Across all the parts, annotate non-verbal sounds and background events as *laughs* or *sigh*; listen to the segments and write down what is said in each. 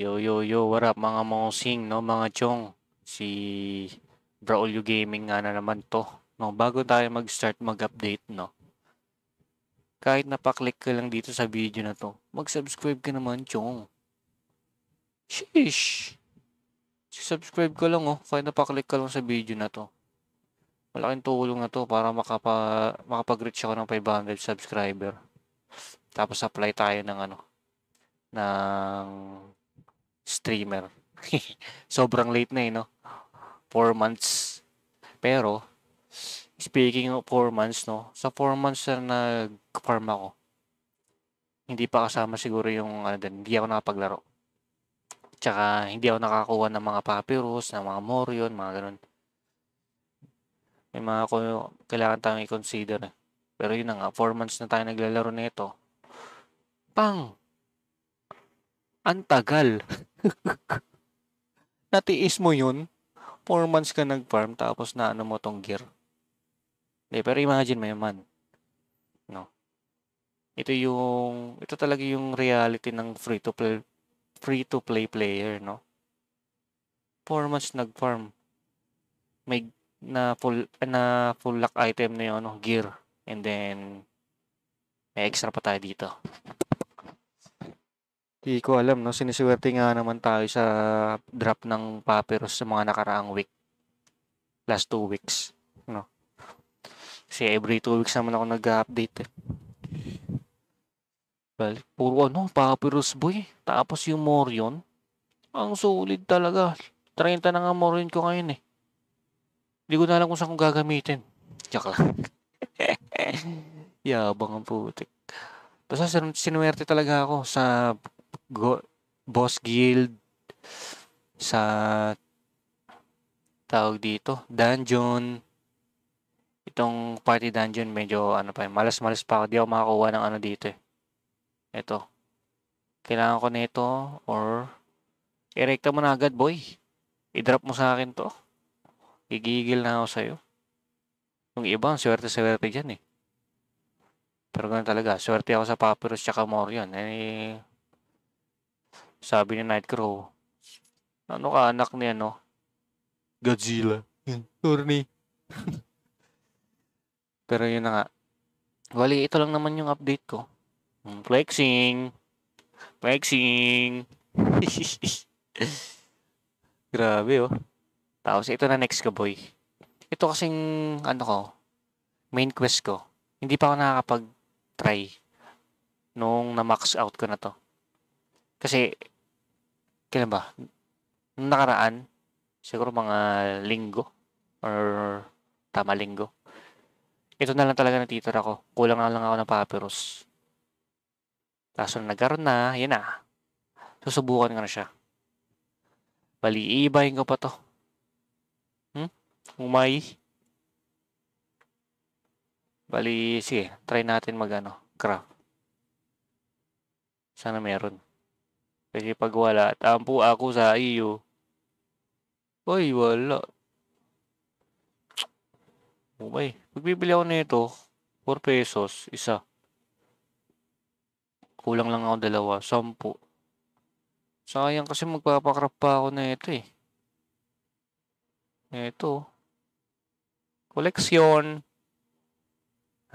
Yo, yo, yo, what up mga mosing, no, mga chong. Si Braulio Gaming nga na naman to. No, bago tayo mag-start mag-update, no. Kahit napaklik ka lang dito sa video na to, mag-subscribe ka naman, chong. Sheesh! Subscribe ka lang, oh. Kahit napaklik ka lang sa video na to. Malaking tulong na to para makapa, makapag-reach ako ng 500 subscriber. Tapos apply tayo ng ano, ng streamer. *laughs* Sobrang late na eh, no? Four months. Pero, speaking of four months, no? Sa four months na nag-farm ako, hindi pa kasama siguro yung, ano, din, hindi ako nakapaglaro. Tsaka, hindi ako nakakuha ng mga papyrus, ng mga morion, mga ganun. May mga kailangan tayong i-consider. Eh. Pero yun na nga, 4 months na tayo naglalaro nito. Pang! Ang tagal. *laughs* Natiis mo yun. 4 months ka nag-farm tapos na ano mo tong gear. Hindi, pero imagine mo yun man. No. Ito yung, ito talaga yung reality ng free-to-play free-to-play player, no? 4 months nag-farm. May na full na full luck item na yun, no? gear. And then may extra pa tayo dito. Hindi ko alam, no? Siniswerte nga naman tayo sa drop ng papyrus sa mga nakaraang week. Last two weeks, no? Kasi every two weeks naman ako nag-update, eh. Well, puro ano, papyrus boy. Tapos yung Morion. Ang solid talaga. 30 na nga Morion ko ngayon, eh. Hindi ko na alam kung saan ko gagamitin. Joke lang. *laughs* Yabang ang putik. Basta sinwerte talaga ako sa Go, Boss Guild, sa tawag dito, dungeon. Itong party dungeon, medyo ano pa, malas-malas pa ako. Di ako makakuha ng ano dito eh. Ito. Kailangan ko nito or erekta mo na agad boy. I-drop mo sa akin to. Gigigil na ako sa'yo. Yung iba, swerte-swerte dyan eh. Pero ganun talaga, swerte ako sa Papyrus tsaka Morion. Eh, sabi ni Nightcrow, ano ka anak ni ano? Godzilla. Sorry. *laughs* Pero yun na nga. Wali, ito lang naman yung update ko. Hmm, flexing. Flexing. *laughs* Grabe oh. Tapos ito na next ka boy. Ito kasing ano ko, main quest ko. Hindi pa ako nakakapag-try nung na-max out ko na to. Kasi, kailan ba? Nung nakaraan, siguro mga linggo or tama linggo. Ito na lang talaga natitira ako. Kulang na lang ako ng papyrus. Kaso nagkaroon na, yan na. Susubukan ko na siya. Bali, iibahin ko pa to. Hmm? Umay. Bali, sige. Try natin mag ano, craft. Sana meron. Kasi pag wala, tampo ako sa iyo. Uy, wala. Umay, magbibili ako nito. 4 pesos, isa. Kulang lang ako dalawa, 10. Sayang kasi magpapakrap pa ako na ito eh. Ito. Koleksyon.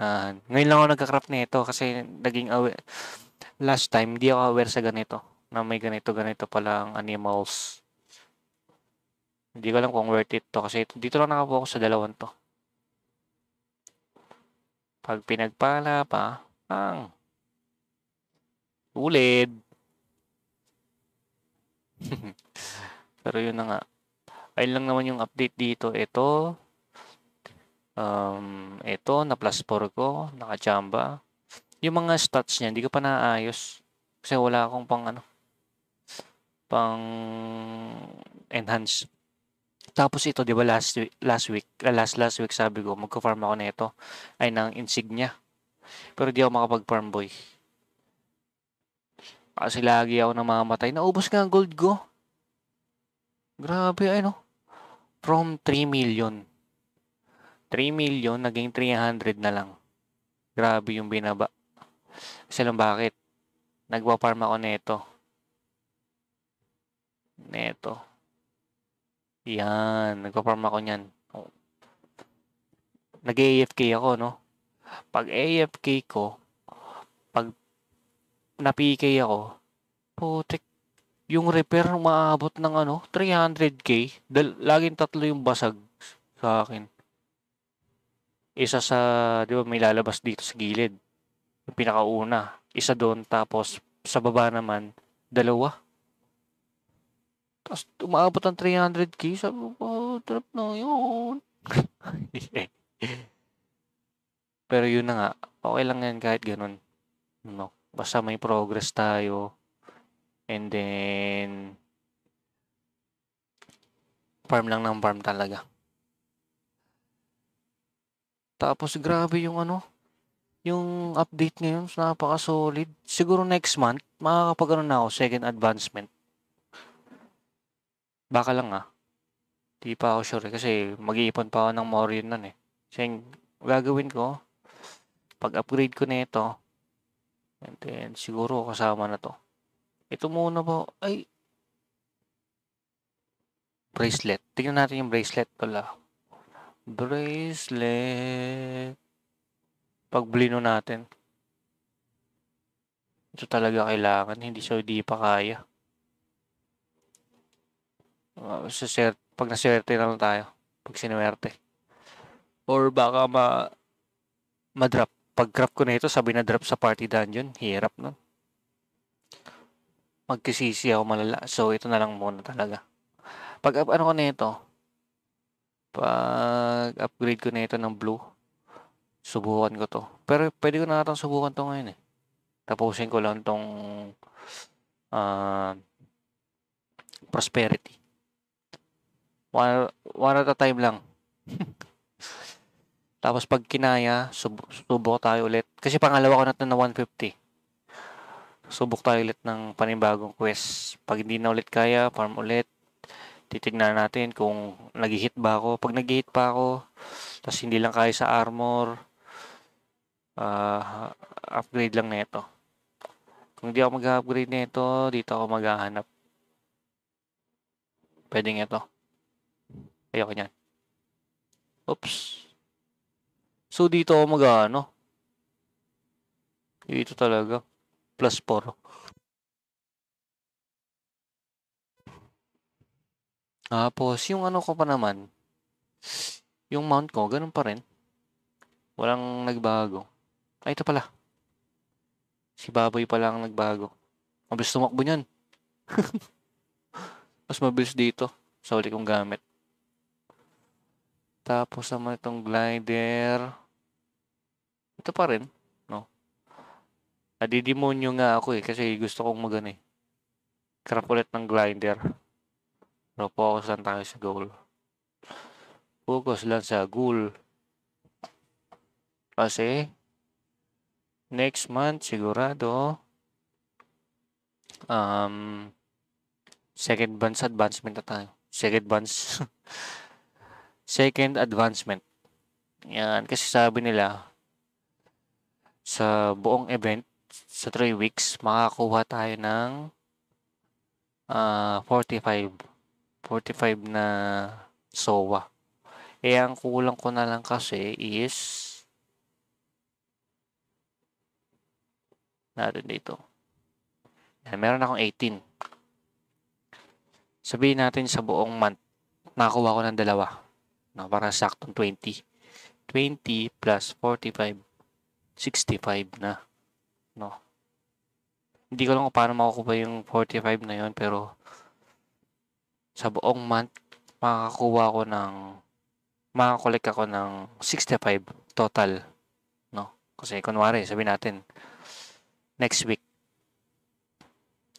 Ah, ngayon lang ako nagkakrap na ito kasi naging aware. Last time, di ako aware sa ganito na may ganito-ganito palang animals. Hindi ko alam kung worth it to kasi dito lang nakapokus sa dalawang to. Pag pinagpala pa, ang tulid. *laughs* Pero yun na nga. Ayun lang naman yung update dito. Ito, um, ito, na plus 4 ko, naka-jamba. Yung mga stats niya, hindi ko pa naayos. Kasi wala akong pang ano, pang enhance. Tapos ito, 'di ba last last week, ah, last last week sabi ko magko-farm ako nito ay ng insignia. Pero di ako makapag-farm boy. Kasi lagi ako namamatay. Naubos nga ang gold ko. Grabe, ano? From 3 million. 3 million, naging 300 na lang. Grabe yung binaba. Kasi lang bakit? nagwa farm ako nito Eto. Yan, nagpa-farm ako niyan. Oh. Nag-AFK ako, no? Pag AFK ko, pag na-PK ako, putik, yung repair maabot ng ano, 300k. Dal laging tatlo yung basag sa akin. Isa sa, di ba, may lalabas dito sa gilid. Yung pinakauna. Isa doon, tapos sa baba naman, dalawa. Tapos umaabot ang 300k. Sabi ko, oh, trip na yun. *laughs* Pero yun na nga, okay lang yan kahit ganun. No? Basta may progress tayo. And then, farm lang ng farm talaga. Tapos grabe yung ano, yung update ngayon, napaka-solid. Siguro next month, makakapag ano na ako, second advancement. Baka lang ah. Di pa ako sure eh. kasi mag-iipon pa ako ng more yun nun eh. So yung gagawin ko, pag-upgrade ko na ito, and then siguro kasama na to. Ito muna po, ay, bracelet. Tingnan natin yung bracelet pala. Bracelet. Pagblino natin. Ito talaga kailangan, hindi siya hindi pa kaya. Uh, saswerte, pag naswerte na lang tayo. Pag sinuwerte. Or baka ma madrop. Pag grab ko na ito, sabi na drop sa party dungeon. Hirap na. No? Magkisisi ako malala. So, ito na lang muna talaga. Pag ano ko na ito, pag upgrade ko na ito ng blue, subukan ko to. Pero pwede ko na natang subukan to ngayon eh. Tapusin ko lang tong uh, prosperity. One, one at a time lang. *laughs* Tapos pag kinaya, sub subok tayo ulit. Kasi pangalawa ko na ito na 150. Subok tayo ulit ng panibagong quest. Pag hindi na ulit kaya, farm ulit. Titignan natin kung nag-hit ba ako. Pag nag-hit pa ako, tapos hindi lang kaya sa armor, uh, upgrade lang nito. Kung hindi ako mag-upgrade nito, dito ako maghahanap. Pwedeng ito. Ayoko niyan. Oops. So, dito ako mag-ano. Dito talaga. Plus 4. Tapos, ah, yung ano ko pa naman, yung mount ko, ganun pa rin. Walang nagbago. Ay, ito pala. Si Baboy pala ang nagbago. Mabilis tumakbo niyan. *laughs* Mas mabilis dito sa uli kong gamit. Tapos naman itong glider. Ito pa rin. No? Nadidemonyo nga ako eh. Kasi gusto kong magano eh. Crap ulit ng glider. Pero focus lang tayo sa goal. Focus lang sa goal. Kasi next month sigurado um second advance advancement na tayo. Second advance *laughs* second advancement. Yan, kasi sabi nila, sa buong event, sa 3 weeks, makakuha tayo ng uh, 45. 45 na SOA. Eh, ang kulang ko na lang kasi is natin dito. Yan, meron akong 18. Sabihin natin sa buong month, nakakuha ko ng dalawa. No, parang saktong 20. 20 plus 45, 65 na. No. Hindi ko lang kung paano makukuha yung 45 na yon pero sa buong month, makakuha ko ng makakolek ako ng 65 total. No? Kasi kunwari, sabi natin, next week.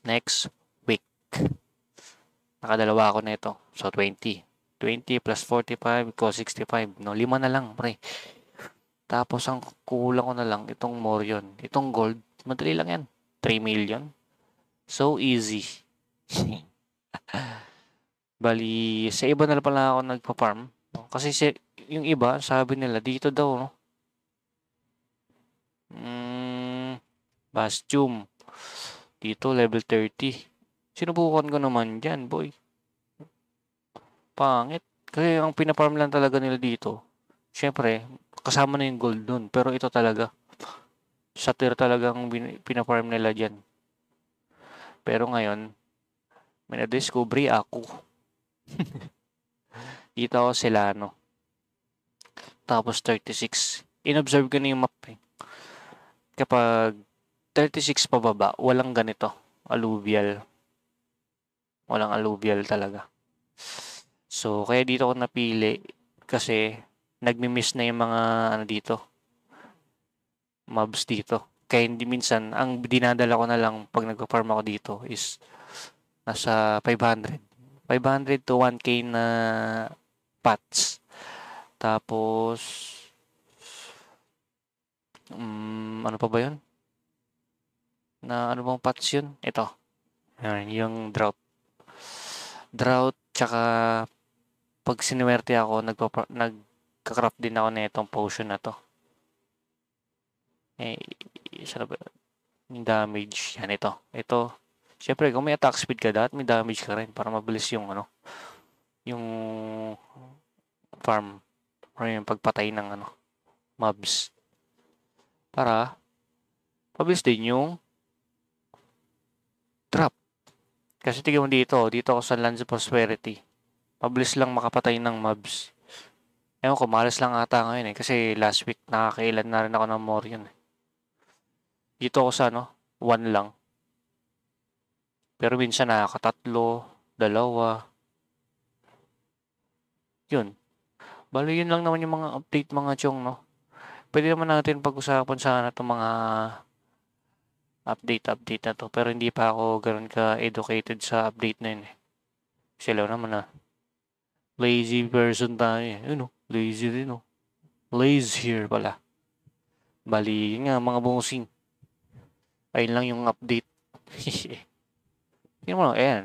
Next week. Nakadalawa ako na ito. So, 20. 20 plus 45 equals 65. No, lima na lang, pre. Tapos, ang kulang ko na lang, itong Morion. Itong gold, madali lang yan. 3 million. So easy. *laughs* Bali, sa iba na pala ako nagpa-farm. Kasi si, yung iba, sabi nila, dito daw, no? Mm, Bastium. Dito, level 30. Sinubukan ko naman dyan, boy. Pangit. Kasi ang pinaparm lang talaga nila dito, syempre, kasama na yung gold dun. Pero ito talaga, talaga ang pinaparm nila dyan. Pero ngayon, may na-discovery ako. *laughs* dito ako sila, no? Tapos 36. Inobserve ko na yung map eh. Kapag 36 pababa, walang ganito. Alluvial. Walang alluvial talaga. So, kaya dito ako napili kasi nagmi-miss na yung mga ano dito. Mobs dito. Kaya hindi minsan, ang dinadala ko na lang pag nagpa-farm ako dito is nasa 500. 500 to 1k na pots. Tapos, um, ano pa ba yun? Na ano bang pots yun? Ito. Yan, yung drought. Drought, tsaka pag sinuwerte ako, nagka-craft din ako na itong potion na to. Eh, isa na ba? Yung damage. Yan ito. Ito. Siyempre, kung may attack speed ka dapat, may damage ka rin para mabilis yung ano, yung farm or yung pagpatay ng ano, mobs. Para mabilis din yung trap. Kasi tignan mo dito, dito ako sa Lands of Prosperity. Mabilis lang makapatay ng mobs. Ewan ko, malas lang ata ngayon eh. Kasi last week nakakailan na rin ako ng Morion eh. Dito ako sa ano, one lang. Pero minsan nakakatatlo, dalawa. Yun. Bali yun lang naman yung mga update mga chong no. Pwede naman natin pag-usapan sana itong mga update-update na to. Pero hindi pa ako ganoon ka-educated sa update na yun eh. Silaw naman ah. Lazy person tayo eh. Ano? Lazy din oh. Lazier pala. Bali, nga mga bungsing. Ayun lang yung update. *laughs* Tingnan mo lang, ayan.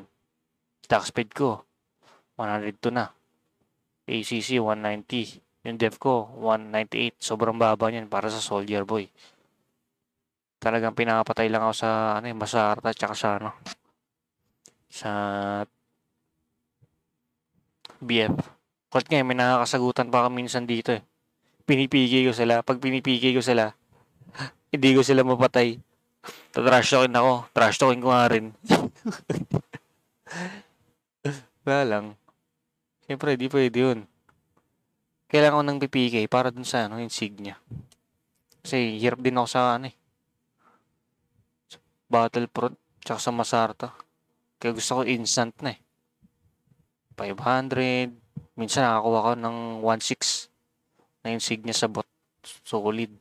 Tax speed ko. 102 na. ACC 190. Yung dev ko, 198. Sobrang baba niyan para sa soldier boy. Talagang pinapatay lang ako sa ano, yung Masarta tsaka sa ano. Sa BF. Kahit nga may nakakasagutan pa ako minsan dito eh. Pinipigil ko sila. Pag pinipigil ko sila, *laughs* hindi ko sila mapatay. Tatrash talkin ako. Trash talkin ko nga rin. *laughs* Wala lang. Siyempre, di pwede yun. Kailangan ko ng PPK para dun sa ano, insignia. Kasi hirap din ako sa ano eh. Battlefront, tsaka sa Masarta. Kaya gusto ko instant na eh. 500. Minsan nakakuha ko ng 1.6 na insignia sa bot. Solid.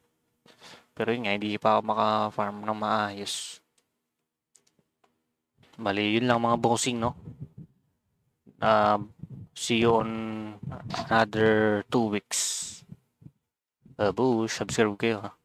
Pero yun nga, hindi pa ako maka-farm ng maayos. Bali, yun lang mga bossing, no? Uh, see you on another 2 weeks. Babush, subscribe kayo, ha?